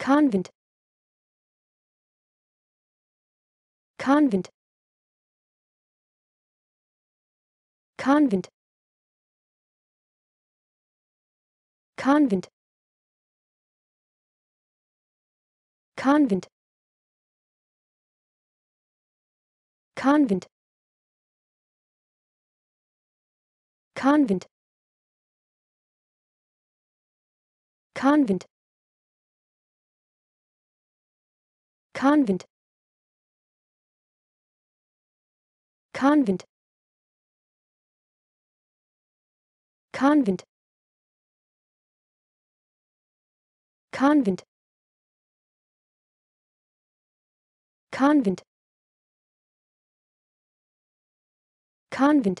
convent convent convent convent convent convent convent convent convent convent convent convent convent convent